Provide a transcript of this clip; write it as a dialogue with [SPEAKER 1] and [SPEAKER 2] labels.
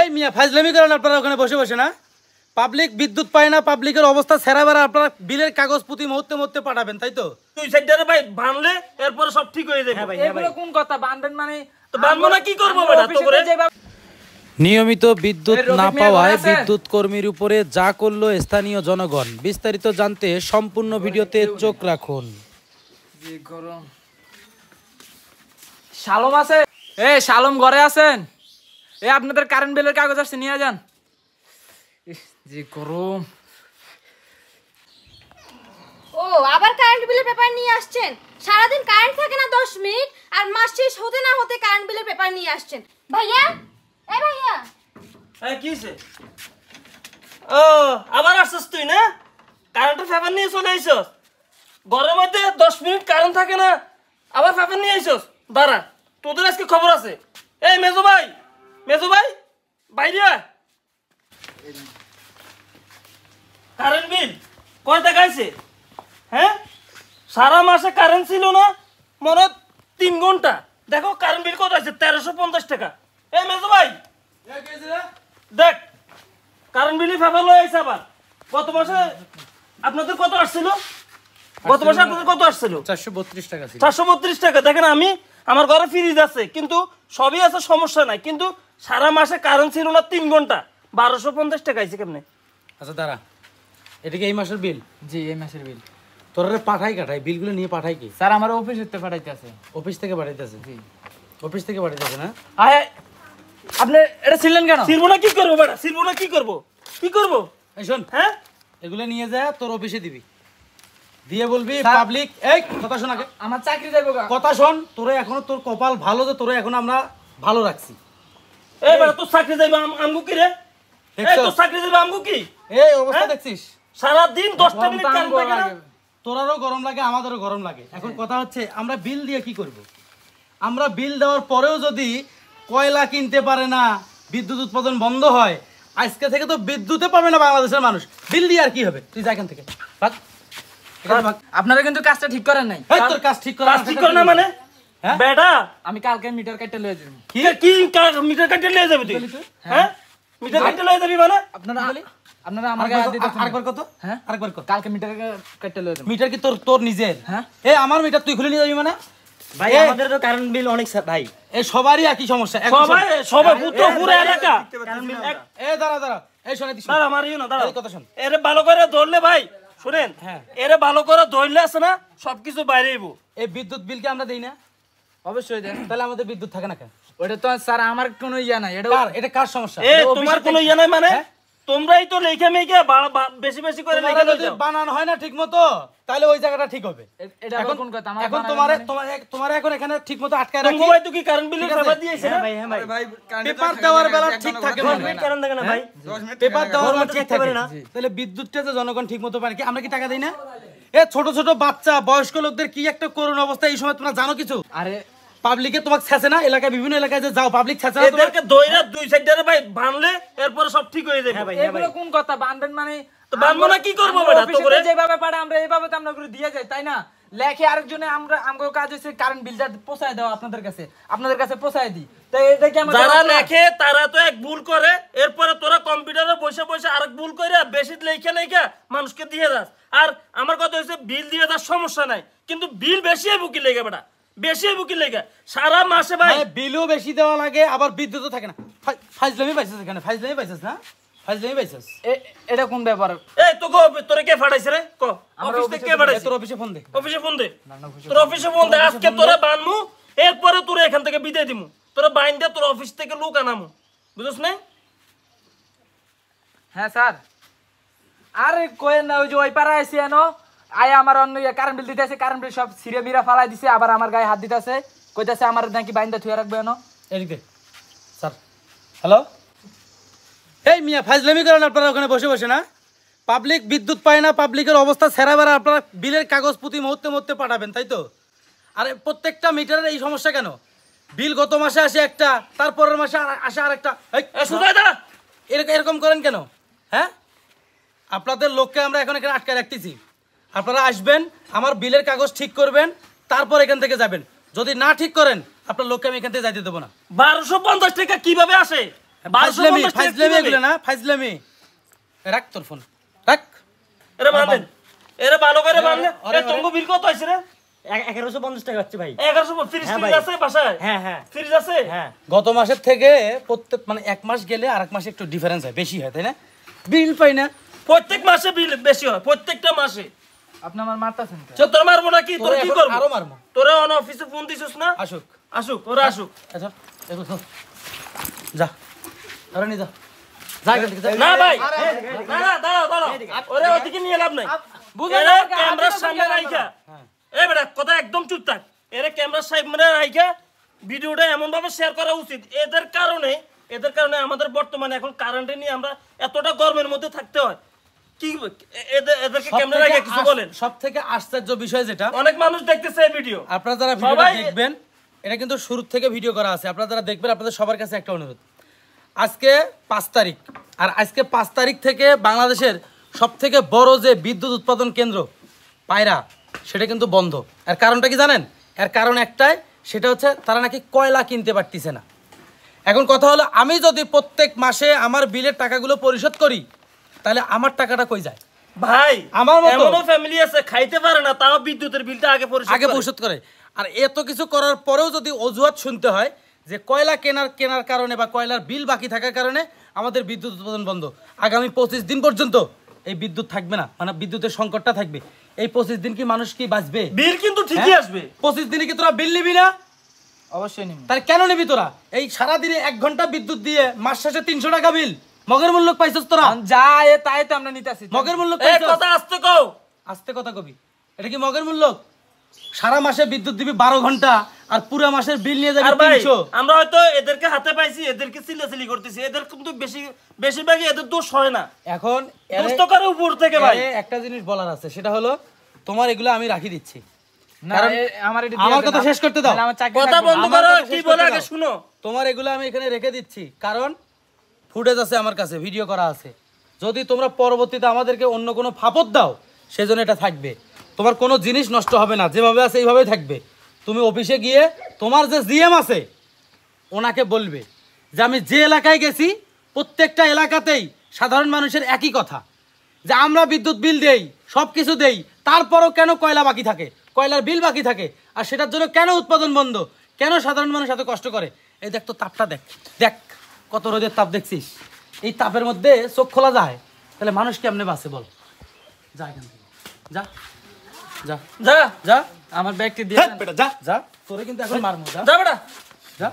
[SPEAKER 1] এই মিয়া ফাজলামি করেন আপনারা ওখানে বসে বসে না পাবলিক বিদ্যুৎ পায় না পাবলিকের অবস্থা সেরা বেড়া আপনারা বিলের কাগজ প্রতি মুহূর্তে মুহূর্তে পাঠাবেন তাই তো তুই সাইডারে ভাই বানলে এরপরে সব ঠিক হয়ে
[SPEAKER 2] যাবে হ্যাঁ ভাই হ্যাঁ এগুলো কোন কথা বানবেন মানে তো বানবো না কি করবো বেটা তো করে
[SPEAKER 1] নিয়মিত বিদ্যুৎ না পাওয়ায় বিদ্যুৎ কর্মীর উপরে যা করল স্থানীয় জনগণ বিস্তারিত জানতে সম্পূর্ণ ভিডিওতে চোখ রাখুন শালম আছে এ শালম ঘরে আছেন এ আপনাদের কারেন্ট বিলের কাগজ আসছে নিয়ে যান যে গরম ও আবার কারেন্ট বিলের পেপার নিয়ে আসছেন সারাদিন কারেন্ট থাকে না দশ মিনিট আর মাস শেষ হতে না হতে কারেন্ট বিলের পেপার নিয়ে আসছেন ভাইয়া এ ভাইয়া
[SPEAKER 2] এ কিছে ও আবার আসছিস তুই না কারেন্টের পেপার নিয়ে চলে আইছস ঘরের মধ্যে দশ মিনিট কারেন্ট থাকে না আবার পেপার নিয়ে আইছস দাঁড়া তোদের আজকে খবর আছে এই মেজো ভাই মেজু ভাই বাইরে কারেন্ট বিল কয় দেখাইছে হ্যাঁ সারা মাসে কারেন্ট ছিল না মনে তিন ঘন্টা দেখো কারেন্ট বিল কত আছে তেরোশো পঞ্চাশ টাকা এ মেজু ভাই দেখ কারেন্ট বিলই ফেফা হয়ে আছে আবার গত মাসে আপনাদের কত আসছিল গত মাসে আপনাদের কত
[SPEAKER 1] আসছিল চারশো বত্রিশ টাকা চারশো
[SPEAKER 2] বত্রিশ টাকা দেখেন আমি আমার ঘরে ফ্রিজ আছে কিন্তু সবই আছে সমস্যা নাই কিন্তু সারা মাসে কারেন্ট ছিল না তিন ঘন্টা বারোশো পঞ্চাশ টাকা আইছে কেমনে আচ্ছা দাঁড়া এটা কি এই
[SPEAKER 1] মাসের বিল জি এই মাসের বিল তোরা পাঠাই কাঠাই বিলগুলো নিয়ে পাঠাই কি স্যার আমার অফিস থেকে পাঠাইতে আছে অফিস থেকে পাঠাইতে আছে জি অফিস থেকে পাঠাইতে আছে না আয় আপনি এটা ছিলেন কেন ছিলবো না কি করবো বেটা ছিলবো না কি করবো কি করবো এই শোন হ্যাঁ এগুলো নিয়ে যা তোর অফিসে দিবি দিয়ে বলবি পাবলিক এই কথা শোনাকে আমার চাকরি যাইব কথা শোন তোরে এখনো তোর কপাল ভালো তো তোরে এখন আমরা ভালো রাখছি হ্যাঁ? হ্যাঁ। আমরা বিল দিয়ে কি করব আমরা বিল দেওয়ার পরেও যদি কয়লা কিনতে পারে না বিদ্যুৎ উৎপাদন বন্ধ হয় আজকে থেকে তো বিদ্যুতে পাবে না বাংলাদেশের মানুষ বিল দিয়ে আর কি হবে তুই যা এখান থেকে হ্যাঁ। আপনারা কিন্তু কাজটা ঠিক করেন নাই তোর কাজ ঠিক করা ঠিক করে না মানে হ্যাঁ? বেটা আমি কালকে মিটার লয়ে যাব
[SPEAKER 2] কি কি মিটার লয়ে হ্যাঁ? হ্যাঁ মিটার লয়ে যাবি মানে
[SPEAKER 1] আপনারা হ্যাঁ? আপনারা আমার দিতে আরেকবার কত হ্যাঁ আরেকবার কত কালকে মিটার লয়ে যাব মিটার কি তোর তোর নিজের হ্যাঁ আমার মিটার তুই খুলে নিয়ে যাবি মানে ভাই আমাদের তো কারেন্ট বিল অনেক ভাই সবারই একই সমস্যা সবাই সবাই পুত্র পুরো এলাকা
[SPEAKER 2] এ দাঁড়া দাঁড়া এই শুনে দাঁড়া না দাঁড়া কথা শুন এরে ভালো করে ধরলে ভাই শুনেন এরে ভালো করে ধরলে আছে না সবকিছু বাইরে এই বিদ্যুৎ বিল কি আমরা দেই না
[SPEAKER 1] অবশ্যই তাহলে আমাদের বিদ্যুৎ থাকে না কেন তো স্যার আমার কোনো ইয়া নাই এটা এটা কার সমস্যা তোমার কোনো ইয়া নাই মানে হ্যাঁ? তোমরাই তো লেখা মেখে বেশি বেশি করে লেখা যদি হয় না তাহলে ওই জায়গাটা ঠিক হবে এটা এখন কোন
[SPEAKER 2] কথা এখন তোমার মানে-
[SPEAKER 1] তোমার তোমার এখন এখানে আটকে কি কারেন্ট হ্যাঁ ভাই
[SPEAKER 2] হ্যাঁ ভাই পেপার দেওয়ার বেলা ঠিক থাকে কারেন্ট না ভাই
[SPEAKER 1] পেপার দেওয়ার বেলা ঠিক থাকে না তাহলে বিদ্যুৎটা যে জনগণ পায় কি আমরা কি টাকা দেই না এ ছোট ছোট বাচ্চা বয়স্ক লোকদের কি একটা করুণ অবস্থা এই সময় তোমরা জানো কিছু আরে পাবলিকে তোমাকে ছেঁচে না এলাকায় বিভিন্ন এলাকায় যে যাও পাবলিক ছেঁচে না তোমাকে দইরা দুই সাইডে ভাই
[SPEAKER 2] বানলে এরপরে সব ঠিক হয়ে যাবে হ্যাঁ ভাই হ্যাঁ এগুলো কোন কথা বানবেন মানে তো বানবো না কি করবো বেটা তো করে যেভাবে পারে আমরা এইভাবে তো আমরা করে দিয়ে যাই তাই না লেখে আরেকজনে আমরা আমগো কাজ হইছে কারেন্ট বিল যা
[SPEAKER 1] পৌঁছায় দাও আপনাদের কাছে আপনাদের কাছে পৌঁছায় দিই তো এটা কি আমাদের যারা লেখে
[SPEAKER 2] তারা তো এক ভুল করে এরপরে তোরা কম্পিউটারে বসে বসে আরেক ভুল কইরা বেশি লেখা লেখা মানুষকে দিয়ে দাস আর আমার কথা হইছে বিল দিয়ে দাস সমস্যা নাই কিন্তু বিল বেশি বুকি লেগে বেটা বেশি বুকি লাগে সারা মাসে ভাই মানে
[SPEAKER 1] বিলও বেশি দেওয়া লাগে আবার বিদ্যুৎ থাকে না ফাইজলামি পাইছিস এখানে ফাইজলামি পাইছিস না ফাইজলামি পাইছিস এটা কোন ব্যাপার এ তো গো তোরে কে ফাটাইছে রে
[SPEAKER 2] ক অফিস থেকে কে ফাটাইছে তোর অফিসে ফোন দে অফিসে ফোন দে তোর অফিসে ফোন দে আজকে তোরে বানমু এরপরে তোরে এখান থেকে বিদায় দিমু তোরে বাইন দে তোর অফিস থেকে লোক আনামু বুঝছস না হ্যাঁ স্যার আরে কয়ে না ওই যে ওই পাড়া
[SPEAKER 1] আইছে এনো আয় আমার অন্য ইয়ে কারেন্ট বিল দিতেছে কারেন্ট বিল সব সিরে মিরা ফালাই দিছে আবার আমার গায়ে হাত দিতেছে কইতাছে আমার নাকি বাইন্দা থুয়ে রাখবে এনো এদিকে স্যার হ্যালো এই মিয়া ফাজলামি করেন আপনারা ওখানে বসে বসে না পাবলিক বিদ্যুৎ পায় না পাবলিকের অবস্থা সেরা বেড়া আপনারা বিলের কাগজ প্রতি মুহূর্তে মুহূর্তে পাঠাবেন তাই তো আরে প্রত্যেকটা মিটারের এই সমস্যা কেন বিল গত মাসে আসে একটা তারপরের মাসে আসে আর একটা এরকম এরকম করেন কেন হ্যাঁ আপনাদের লোককে আমরা এখন এখানে আটকে রাখতেছি আপনারা আসবেন আমার বিলের কাগজ ঠিক করবেন তারপর এখান থেকে যাবেন যদি না ঠিক করেন আপনার লোককে আমি এখান থেকে যাইতে দেবো না বারোশো পঞ্চাশ টাকা কিভাবে আসে
[SPEAKER 2] এগারোশো পঞ্চাশ টাকা হচ্ছে হ্যাঁ আছে হ্যাঁ, হ্যাঁ।
[SPEAKER 1] গত মাসের থেকে প্রত্যেক মানে এক মাস গেলে আর
[SPEAKER 2] এক মাসে একটু ডিফারেন্স হয় বেশি হয় তাই না বিল পাই না প্রত্যেক মাসে বিল বেশি হয় প্রত্যেকটা মাসে কথা একদম এরে ক্যামেরার এমন ভাবে শেয়ার করা উচিত এদের কারণে এদের কারণে আমাদের বর্তমানে এখন কারেন্টে নিয়ে আমরা এতটা গরমের মধ্যে থাকতে হয় বাংলাদেশের
[SPEAKER 1] সব থেকে বড় যে বিদ্যুৎ উৎপাদন কেন্দ্র পায়রা সেটা কিন্তু বন্ধ এর কারণটা কি জানেন এর কারণ একটাই সেটা হচ্ছে তারা নাকি কয়লা কিনতে পারতিছে না এখন কথা হলো আমি যদি প্রত্যেক মাসে আমার বিলের টাকাগুলো পরিশোধ করি তাহলে আমার টাকাটা কই যায় ভাই আমার মতো এমনও ফ্যামিলি আছে খাইতে পারে না তাও বিদ্যুতের বিলটা আগে পরিশোধ আগে পরিশোধ করে আর এত কিছু করার পরেও যদি অজুহাত শুনতে হয় যে কয়লা কেনার কেনার কারণে বা কয়লার বিল বাকি থাকার কারণে আমাদের বিদ্যুৎ উৎপাদন বন্ধ আগামী পঁচিশ দিন পর্যন্ত এই বিদ্যুৎ থাকবে না মানে বিদ্যুতের সংকটটা থাকবে এই পঁচিশ দিন কি মানুষ কি বাঁচবে বিল কিন্তু হ্যাঁ? ঠিকই আসবে পঁচিশ দিনে কি তোরা বিল নিবি না অবশ্যই নিবি তাহলে কেন নিবি তোরা এই সারাদিনে এক ঘন্টা বিদ্যুৎ দিয়ে মাস শেষে তিনশো টাকা বিল মগের মূল্য পাইছস তোরা যা এ তাই তো আমরা নিতে আসি মগের মূল্য পাইছস কথা আস্তে কও আস্তে কথা কবি এটা কি মগের মূল্য সারা মাসে বিদ্যুৎ দিবি 12 ঘন্টা আর পুরো মাসের বিল নিয়ে যাবে 300
[SPEAKER 2] আমরা হয়তো এদেরকে হাতে পাইছি এদেরকে চিল্লাচিলি করতেছি এদের কিন্তু বেশি বেশিরভাগই এদের দোষ হয় না এখন করে উপর থেকে ভাই
[SPEAKER 1] একটা জিনিস বলার আছে সেটা হলো তোমার এগুলো আমি রাখি দিচ্ছি আমার কথা শেষ করতে দাও
[SPEAKER 2] কথা বন্ধ করো কি বলে আগে
[SPEAKER 1] শুনো তোমার এগুলো আমি এখানে রেখে দিচ্ছি কারণ ফুটেজ আছে আমার কাছে ভিডিও করা আছে যদি তোমরা পরবর্তীতে আমাদেরকে অন্য কোনো ফাপত দাও সেজন্য এটা থাকবে তোমার কোনো জিনিস নষ্ট হবে না যেভাবে আছে এইভাবেই থাকবে তুমি অফিসে গিয়ে তোমার যে জিএম আছে ওনাকে বলবে যে আমি যে এলাকায় গেছি প্রত্যেকটা এলাকাতেই সাধারণ মানুষের একই কথা যে আমরা বিদ্যুৎ বিল দেই সব কিছু দেই তারপরও কেন কয়লা বাকি থাকে কয়লার বিল বাকি থাকে আর সেটার জন্য কেন উৎপাদন বন্ধ কেন সাধারণ মানুষ এত কষ্ট করে এই দেখ তো তাপটা দেখ দেখ কত রোদের তাপ দেখছিস এই তাপের মধ্যে চোখ খোলা যায় তাহলে মানুষ কেমনে বাঁচে বল যা এখান থেকে যা যা যা যা আমার ব্যাগটি দিয়ে যা যা তোরে কিন্তু এখন মারমো যা যা বেটা যা